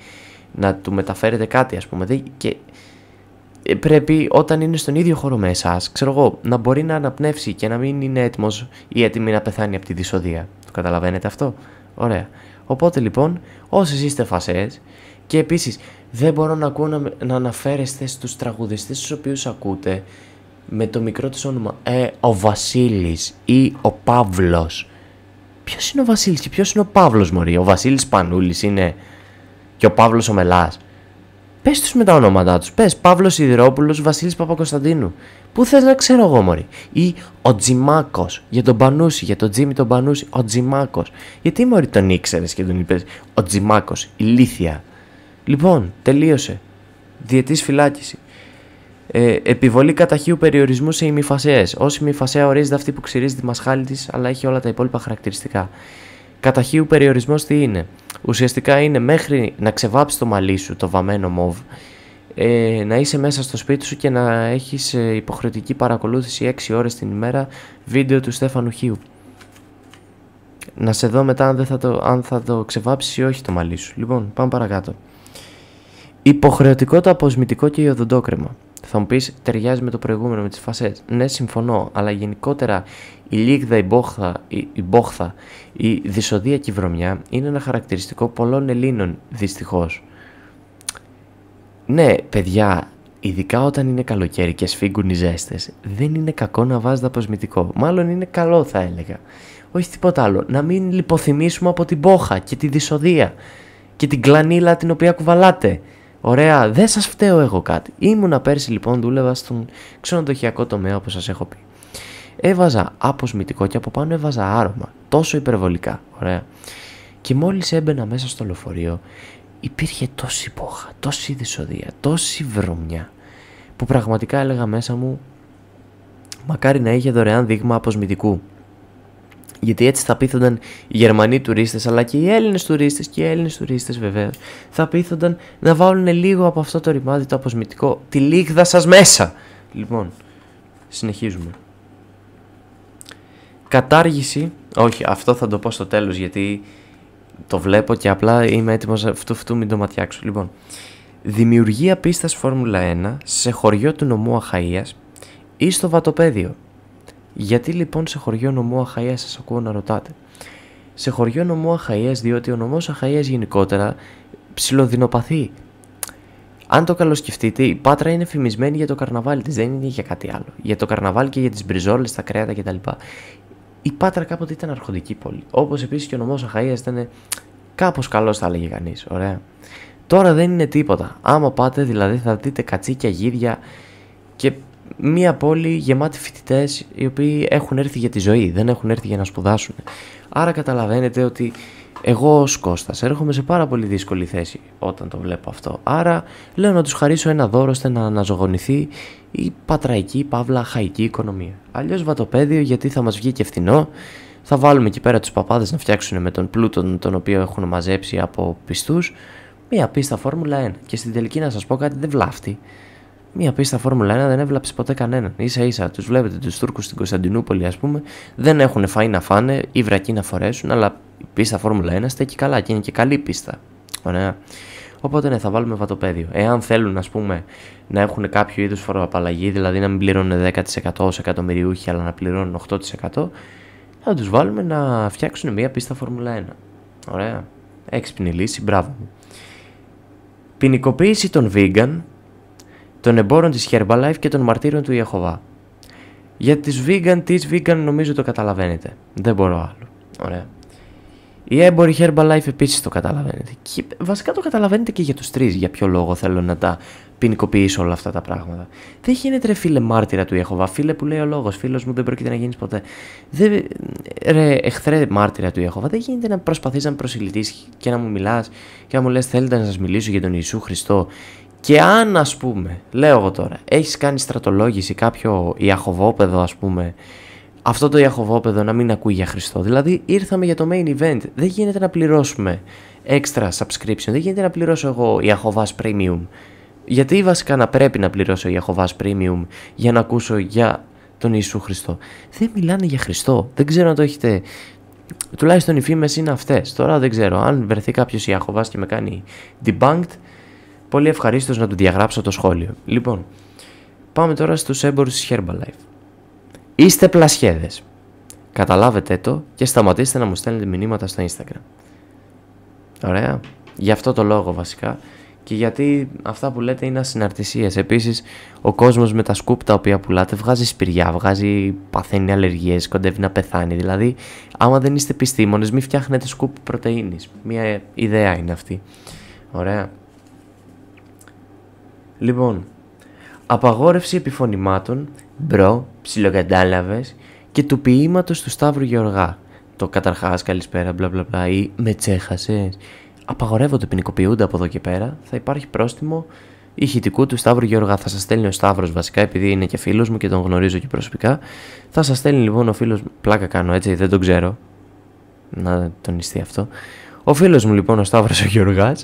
να του μεταφέρετε κάτι, ας πούμε. Και ε, πρέπει όταν είναι στον ίδιο χώρο με εσάς, ξέρω εγώ, να μπορεί να αναπνεύσει και να μην είναι έτοιμος ή έτοιμη να πεθάνει από τη δυσοδεία. Το καταλαβαίνετε αυτό. Ωραία. Οπότε λοιπόν, όσοι είστε φασές και επίσης δεν μπορώ να ακούω να, να αναφέρεστε στους τραγουδιστές τους οποίους ακούτε με το μικρό τους όνομα ε, ο Βασίλης ή ο Παύλος. Ποιος είναι ο Βασίλης και ποιος είναι ο Παύλος μωρή. Ο Βασίλης Πανούλης είναι και ο Παύλος ο Μελάς. Πες τους με τα ονόματά τους. Πες Παύλος Σιδηρόπουλος, Βασίλης Παπακοσταντίνου. Πού θες να ξέρω εγώ, Μωρή. Ή ο Τζιμάκος για τον Πανούση, για τον Τζίμι τον Πανούση. Ο Τζιμάκος. Γιατί Μωρή τον ήξερες και τον είπες Ο Τζιμάκος, ηλίθια. Λοιπόν, τελείωσε. Διετής φυλάκιση. Ε, επιβολή καταχείου περιορισμού σε ημιφασέ. Όση ημιφασέα ορίζεται αυτή που ξυρίζει τη μασχάλη της, αλλά έχει όλα τα υπόλοιπα χαρακτηριστικά. Κατά περιορισμός περιορισμός τι είναι. Ουσιαστικά είναι μέχρι να ξεβάψεις το μαλλί σου το βαμμένο μοβ, ε, να είσαι μέσα στο σπίτι σου και να έχεις ε, υποχρεωτική παρακολούθηση 6 ώρες την ημέρα βίντεο του Στέφανου Χίου. Να σε δω μετά αν, θα, το, αν το ξεβάψεις ή όχι το μαλλί σου. Λοιπόν, πάμε παρακάτω. Υποχρεωτικό το αποσμητικό και οδοντόκρεμα. Θα μου πεις, ταιριάζει με το προηγούμενο, με τις φασές. Ναι, συμφωνώ, αλλά γενικότερα η λίγδα, η μπόχθα, η, η, μπόχθα, η δυσοδία και η βρωμιά είναι ένα χαρακτηριστικό πολλών Ελλήνων, δυστυχώς. Ναι, παιδιά, ειδικά όταν είναι καλοκαίρι και σφίγγουν οι ζέστες, δεν είναι κακό να βάζεις δαποσμητικό. Μάλλον είναι καλό, θα έλεγα. Όχι τίποτα άλλο. Να μην λιποθυμίσουμε από την μπόχα και τη δυσοδία και την κλανίλα την οποία κουβαλάτε. Ωραία, δεν σας φταίω εγώ κάτι. Ήμουνα πέρσι λοιπόν δούλευα στον ξενοδοχειακό τομέα όπως σας έχω πει. Έβαζα αποσμητικό και από πάνω έβαζα άρωμα. Τόσο υπερβολικά. Ωραία. Και μόλις έμπαινα μέσα στο λεωφορείο υπήρχε τόση πόχα, τόση δυσοδεία, τόση βρωμιά που πραγματικά έλεγα μέσα μου μακάρι να είχε δωρεάν δείγμα αποσμητικού. Γιατί έτσι θα πείθονταν οι Γερμανοί τουρίστες αλλά και οι Έλληνες τουρίστες και οι Έλληνες τουρίστες βεβαίως θα πείθονταν να βάλουν λίγο από αυτό το ρημάδι το αποσμητικό τη λίγδα σας μέσα. Λοιπόν, συνεχίζουμε. Κατάργηση, όχι αυτό θα το πω στο τέλος γιατί το βλέπω και απλά είμαι έτοιμος αυτού αυτού μην το ματιάξω. Λοιπόν, δημιουργία πίστας Φόρμουλα 1 σε χωριό του νομού Αχαΐας ή στο Βατοπέδιο γιατί λοιπόν σε χωριό νομό Αχαία σας ακούω να ρωτάτε. Σε χωριό νομό Αχαία, διότι ο νομός Αχαΐας γενικότερα ψιλοδυνοπαθεί. Αν το καλοσκεφτείτε, η Πάτρα είναι φημισμένη για το καρναβάλι της. δεν είναι για κάτι άλλο. Για το καρναβάλι και για τις μπριζόλες, τα κρέατα κτλ. Η Πάτρα κάποτε ήταν αρχοντική πόλη. Όπως επίσης και ο νομός Αχαία ήταν κάπως καλός, θα έλεγε κανείς. Ωραία. Τώρα δεν είναι τίποτα. Άμα πάτε, δηλαδή θα δείτε κατσίκια, γύρια και μία πόλη γεμάτη φοιτητές οι οποίοι έχουν έρθει για τη ζωή, δεν έχουν έρθει για να σπουδάσουν. Άρα καταλαβαίνετε ότι εγώ ως Κώστας έρχομαι σε πάρα πολύ δύσκολη θέση όταν το βλέπω αυτό. Άρα λέω να τους χαρίσω ένα δώρο ώστε να αναζωογονηθεί η πατραϊκή, παύλα, χαϊκή οικονομία. Αλλιώς βατοπέδιο γιατί θα μας βγει και φθηνό, θα βάλουμε εκεί πέρα τους παπάδες να φτιάξουν με τον πλούτο τον οποίο έχουν μαζέψει από πιστούς, μια πίστα Φόρμουλα 1 και στην τελική να σας πω κάτι δεν βλάφτει. Μία πίστα Φόρμουλα 1 δεν έβλαψε ποτέ κανέναν. σα ίσα τους βλέπετε τους Τούρκους στην Κωνσταντινούπολη, ας πούμε, δεν έχουν φάει να φάνε ή βρακή να φορέσουν, αλλά η πίστα Φόρμουλα 1 στέκει καλά και είναι και καλή πίστα. Ωραία. Οπότε ναι, θα βάλουμε βατοπέδιο. Εάν θέλουν, ας πούμε, να έχουν κάποιο είδους φοροαπαλλαγή, δηλαδή να μην πληρώνουν 10% ως εκατομμυριούχοι, αλλά να πληρώνουν 8%, θα τους βάλουμε να φτιάξουν μία πίστα Φόρμουλα 1. Ωραία. Έξυπνη λύση, μπράβο Ποινικοποίηση των vegan των εμπόρων της Herbalife και των μαρτύρων του Ιεχωβά. Για τις vegan, τις vegan νομίζω το καταλαβαίνετε. Δεν μπορώ άλλο. Ωραία. Οι έμποροι Herbalife επίσης το καταλαβαίνετε. Και βασικά το καταλαβαίνετε και για τους τρεις. Για ποιο λόγο θέλω να τα ποινικοποιήσω όλα αυτά τα πράγματα. Δεν γίνεται ρε φίλε μάρτυρα του Ιεχωβά. Φίλε που λέει ο λόγος. Φίλος μου δεν πρόκειται να γίνεις ποτέ. Δεν, ρε εχθρέ μάρτυρα του Ιεχωβά. Δεν γίνεται να προσπαθείς να προσιλητήσεις και να μου μιλάς και να μου λες θέλετε να σας μιλήσω για τον Ιησού Χριστό και αν ας πούμε, λέω εγώ τώρα, έχεις κάνει στρατολόγηση κάποιο ιαχοβόπεδο ας πούμε, αυτό το ιαχοβόπεδο να μην ακούει για Χριστό. Δηλαδή ήρθαμε για το main event, δεν γίνεται να πληρώσουμε extra subscription, δεν γίνεται να πληρώσω εγώ Ιαχωβάς premium. Γιατί βασικά να πρέπει να πληρώσω Ιαχωβάς premium για να ακούσω για τον Ιησού Χριστό. Δεν μιλάνε για Χριστό, δεν ξέρω αν το έχετε τουλάχιστον οι φήμες είναι αυτές. Τώρα δεν ξέρω, αν βρεθεί κάποιος Ιαχωβάς και με κάνει debunked, πολύ ευχαρίστως να του διαγράψω το σχόλιο. Λοιπόν, πάμε τώρα στους έμπορους της Herbalife. Είστε πλασχέδες. Καταλάβετε το και σταματήστε να μου στέλνετε μηνύματα στο Instagram. Ωραία. Γι' αυτό το λόγο βασικά. Και γιατί αυτά που λέτε είναι ασυναρτησίες. Επίσης, ο κόσμος με τα σκούπ τα οποία πουλάτε βγάζει σπηριά, βγάζει, παθαίνει αλλεργίες, κοντεύει να πεθάνει. Δηλαδή, άμα δεν είστε επιστήμονες, μην φτιάχνετε σκούπ πρωτεΐνης. Μία ιδέα είναι αυτή. Ωραία. Λοιπόν, απαγόρευση επιφωνημάτων, μπρο, ψιλοκατάλαβες και του ποίηματος του Σταύρου Γεωργά. Το καταρχάς, καλησπέρα μπλα μπλα μπλα ή με τσέχασες. Απαγορεύονται, ποινικοποιούνται από εδώ και πέρα. Θα υπάρχει πρόστιμο ηχητικού του Σταύρου Γεωργά. Θα σας στέλνει ο Σταύρος βασικά, επειδή είναι και φίλος μου και τον γνωρίζω και προσωπικά. Θα σας στέλνει λοιπόν ο φίλος. Πλάκα κάνω έτσι, δεν τον ξέρω. Να τονιστεί αυτό. Ο φίλος μου λοιπόν ο Σταύρος ο Γεωργάς.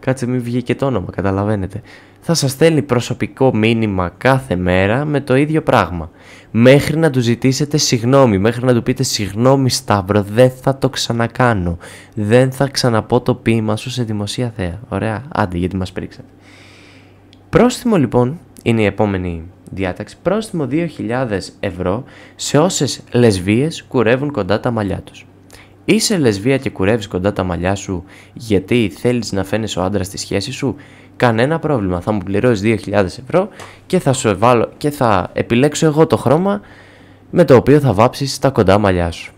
Κάτσε, μην βγει και το όνομα, καταλαβαίνετε θα σας στέλνει προσωπικό μήνυμα κάθε μέρα με το ίδιο πράγμα. Μέχρι να του ζητήσετε συγγνώμη, μέχρι να του πείτε συγγνώμη Σταύρο, δεν θα το ξανακάνω. Δεν θα ξαναπώ το ποίημα σου σε δημοσία θέα. Ωραία, άντε γιατί μας πρίξατε. Πρόστιμο λοιπόν, είναι η επόμενη διάταξη, πρόστιμο 2.000 ευρώ σε όσες λεσβίες κουρεύουν κοντά τα μαλλιά τους. Είσαι λεσβία και κουρεύεις κοντά τα μαλλιά σου γιατί θέλεις να φαίνεις ο άντρας στη σχέση σου Κανένα πρόβλημα. Θα μου πληρώσεις 2.000 ευρώ και θα, σου βάλω, και θα επιλέξω εγώ το χρώμα με το οποίο θα βάψεις τα κοντά μαλλιά σου.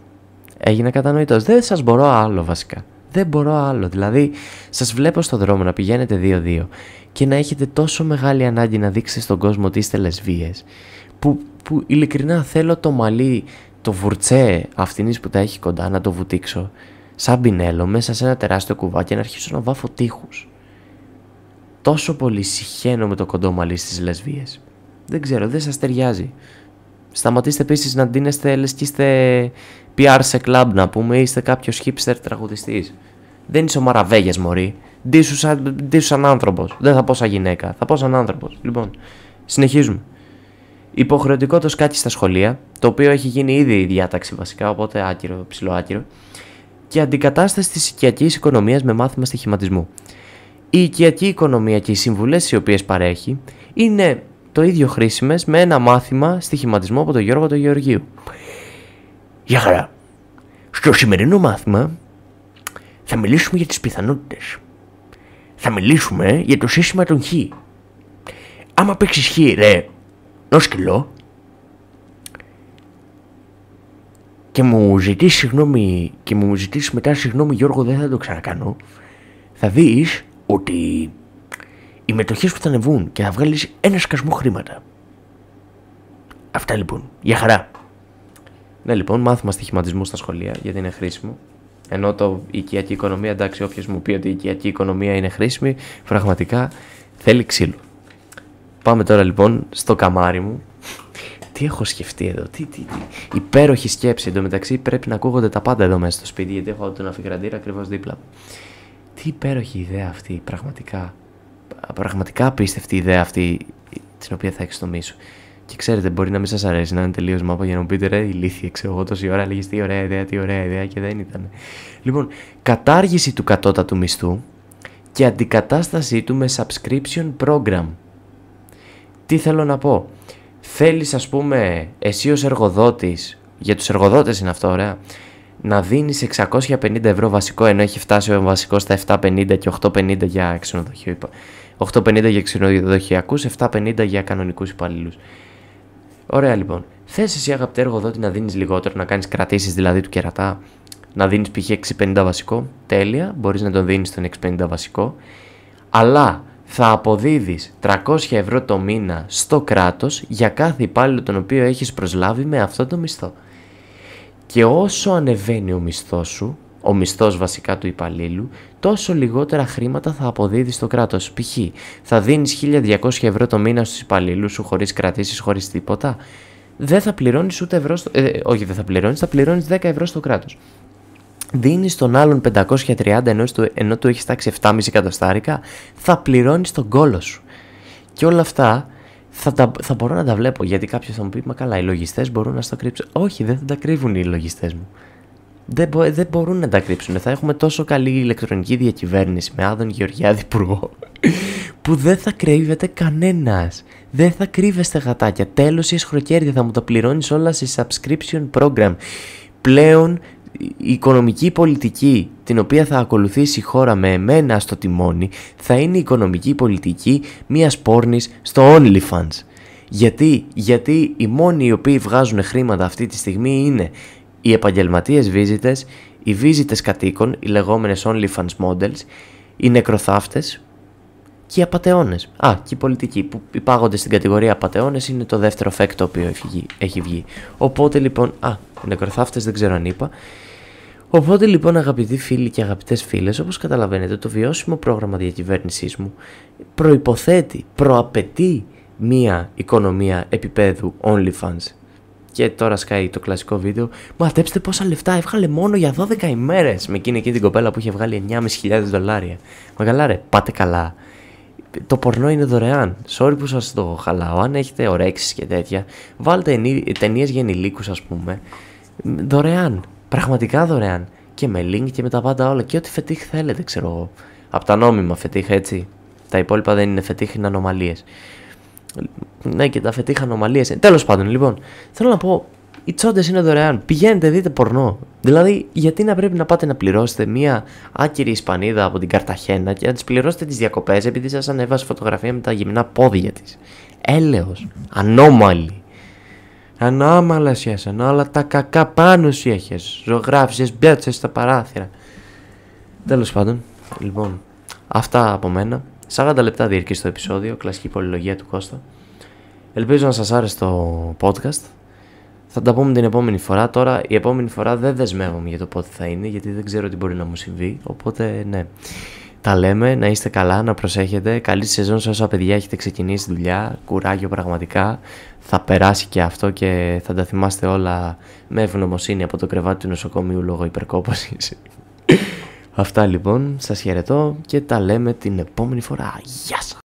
Έγινε κατανοητός. Δεν σας μπορώ άλλο βασικά. Δεν μπορώ άλλο. Δηλαδή, σας βλέπω στον δρόμο να πηγαινετε 2 2-2. και να έχετε τόσο μεγάλη ανάγκη να δείξετε στον κόσμο ότι είστε λεσβείε, που, που ειλικρινά θέλω το μαλλί, το βουρτσέ αυτήν που τα έχει κοντά να το βουτήξω, σαν πινέλο μέσα σε ένα τεράστιο κουβάκι και να αρχίσω να βάφω τείχους. Τόσο πολύ συχαίνω με το κοντό μαλλί στις λεσβίες. Δεν ξέρω, δεν σας ταιριάζει. Σταματήστε επίσης να ντύνεστε λες και είστε PR σε κλαμπ να πούμε, είστε κάποιος hipster τραγουδιστής. Δεν είσαι ο Μαραβέγιας μωρή. Ντύσου σαν, άνθρωπος. Δεν θα πω σαν γυναίκα, θα πω σαν άνθρωπος. Λοιπόν, συνεχίζουμε. Υποχρεωτικό το σκάκι στα σχολεία, το οποίο έχει γίνει ήδη η διάταξη βασικά, οπότε άκυρο, ψηλό άκυρο. Και αντικατάσταση της οικιακής οικονομίας με μάθημα στοιχηματισμού. Η οικιακή οικονομία και οι συμβουλές οι οποίες παρέχει είναι το ίδιο χρήσιμες με ένα μάθημα χηματισμό από τον Γιώργο του Γεωργίου. Γεια χαρά. Στο σημερινό μάθημα θα μιλήσουμε για τις πιθανότητες. Θα μιλήσουμε για το σύστημα των χ. Άμα παίξεις χ, ρε, Νόσκυλο; σκυλό, και μου ζητήσει συγγνώμη, και μου ζητήσει μετά συγγνώμη Γιώργο δεν θα το ξανακάνω, θα δεις ότι οι μετοχές που θα ανεβούν και θα βγάλεις ένα σκασμό χρήματα. Αυτά λοιπόν. Για χαρά. Ναι λοιπόν, μάθημα στοιχηματισμού στα σχολεία γιατί είναι χρήσιμο. Ενώ το οικιακή οικονομία, εντάξει, όποιος μου πει ότι η οικιακή οικονομία είναι χρήσιμη, πραγματικά θέλει ξύλο. Πάμε τώρα λοιπόν στο καμάρι μου. τι έχω σκεφτεί εδώ, τι, τι, τι. Υπέροχη σκέψη. Εν τω μεταξύ πρέπει να ακούγονται τα πάντα εδώ μέσα στο σπίτι, γιατί έχω τον αφιγραντήρα ακριβώς δίπλα. Τι υπέροχη ιδέα αυτή, πραγματικά. Πραγματικά απίστευτη ιδέα αυτή, την οποία θα έχει στο μίσο. Και ξέρετε, μπορεί να μην σας αρέσει να είναι τελείως μάπα για να μου πείτε ρε, ηλίθιε, ξέρω εγώ τόση ώρα, λέγε τι ωραία ιδέα, τι ωραία ιδέα και δεν ήταν. Λοιπόν, κατάργηση του κατώτατου μισθού και αντικατάστασή του με subscription program. Τι θέλω να πω. Θέλεις ας πούμε εσύ ως εργοδότης, για τους εργοδότες είναι αυτό ωραία, να δίνεις 650 ευρώ βασικό ενώ έχει φτάσει ο βασικός στα 750 και 850 για ξενοδοχείο 850 για ξενοδοχειακούς, 750 για κανονικούς υπαλλήλους. Ωραία λοιπόν. Θες εσύ αγαπητέ εργοδότη να δίνεις λιγότερο, να κάνεις κρατήσεις, δηλαδή του κερατά, να δίνεις π.χ. 650 βασικό, τέλεια, μπορείς να τον δίνεις τον 650 βασικό, αλλά θα αποδίδεις 300 ευρώ το μήνα στο κράτος για κάθε υπάλληλο τον οποίο έχεις προσλάβει με αυτό το μισθό. Και όσο ανεβαίνει ο μισθός σου, ο μισθός βασικά του υπαλλήλου, τόσο λιγότερα χρήματα θα αποδίδεις στο κράτος. Π.χ. θα δίνεις 1200 ευρώ το μήνα στους υπαλλήλους σου χωρίς κρατήσεις, χωρίς τίποτα. Δεν θα πληρώνεις ούτε ευρώ, στο... Ε, όχι δεν θα πληρώνεις, θα πληρώνεις 10 ευρώ στο κράτος. Δίνεις τον άλλον 530 ενώ, του, ενώ του έχεις τάξει 7,5 εκατοστάρικα, θα πληρώνεις τον κόλο σου. Και όλα αυτά θα, τα, θα μπορώ να τα βλέπω. Γιατί κάποιος θα μου πει: Μα καλά, οι λογιστές μπορούν να στο κρύψουν. Όχι, δεν θα τα κρύβουν οι λογιστές μου. Δεν, μπο, δεν μπορούν να τα κρύψουν. Θα έχουμε τόσο καλή ηλεκτρονική διακυβέρνηση με Άδων Γεωργιάδη Υπουργό, που δεν θα κρύβεται κανένας. Δεν θα κρύβεστε γατάκια. Τέλος, η εσχροκέρδη θα μου τα πληρώνεις όλα σε subscription program. Πλέον η οικονομική πολιτική την οποία θα ακολουθήσει η χώρα με εμένα στο τιμόνι θα είναι η οικονομική πολιτική μιας πόρνης στο OnlyFans. Γιατί, γιατί οι μόνοι οι οποίοι βγάζουν χρήματα αυτή τη στιγμή είναι οι επαγγελματίες βίζιτες, οι βίζιτες κατοίκων, οι λεγόμενες OnlyFans models, οι νεκροθάφτες και οι απαταιώνες. Α, και οι πολιτικοί που υπάγονται στην κατηγορία απαταιώνες είναι το δεύτερο φέκτο το οποίο έχει βγει. Οπότε λοιπόν. Α, νεκροθάφτες δεν ξέρω αν είπα. Οπότε λοιπόν αγαπητοί φίλοι και αγαπητές φίλες, όπως καταλαβαίνετε το βιώσιμο πρόγραμμα διακυβέρνησής μου προποθέτει, προαπαιτεί μία οικονομία επίπεδου OnlyFans. Και τώρα σκάει το κλασικό βίντεο. Ματέψτε πόσα λεφτά έβγαλε μόνο για 12 ημέρες με εκείνη, εκείνη την κοπέλα που είχε βγάλει 9.500 δολάρια. Μα καλά ρε, πάτε καλά το πορνό είναι δωρεάν. Sorry που σας το χαλάω. Αν έχετε ωρέξεις και τέτοια, βάλτε ταινίες για ενηλίκους, ας πούμε. Δωρεάν. Πραγματικά δωρεάν. Και με link και με τα πάντα όλα. Και ό,τι φετίχ θέλετε ξέρω εγώ. Από τα νόμιμα φετίχ έτσι. Τα υπόλοιπα δεν είναι φετίχ, είναι ανομαλίες. Ναι και τα φετίχ ανομαλίες. Τέλος πάντων λοιπόν. Θέλω να πω οι τσόντες είναι δωρεάν. Πηγαίνετε, δείτε πορνό. Δηλαδή, γιατί να πρέπει να πάτε να πληρώσετε μία άκυρη Ισπανίδα από την Καρταχένα και να τη πληρώσετε τις διακοπές επειδή σας ανέβασε φωτογραφία με τα γυμνά πόδια της. Έλεος. Ανώμαλη. Ανώμαλα σε, Όλα τα κακά πάνω σου είχε. Ζωγράφησες, μπέτσες στα παράθυρα. Τέλος πάντων, λοιπόν, αυτά από μένα. 40 λεπτά διερκεί το επεισόδιο. Κλασική πολυλογία του Κώστα. Ελπίζω να σας άρεσε το podcast. Θα τα πούμε την επόμενη φορά. Τώρα, η επόμενη φορά δεν δεσμεύομαι για το πότε θα είναι, γιατί δεν ξέρω τι μπορεί να μου συμβεί. Οπότε, ναι. Τα λέμε, να είστε καλά, να προσέχετε. Καλή σεζόν σε όσα παιδιά έχετε ξεκινήσει δουλειά. Κουράγιο πραγματικά. Θα περάσει και αυτό και θα τα θυμάστε όλα με ευγνωμοσύνη από το κρεβάτι του νοσοκομείου λόγω υπερκόπωσης. Αυτά λοιπόν, σας χαιρετώ και τα λέμε την επόμενη φορά. Γεια σας!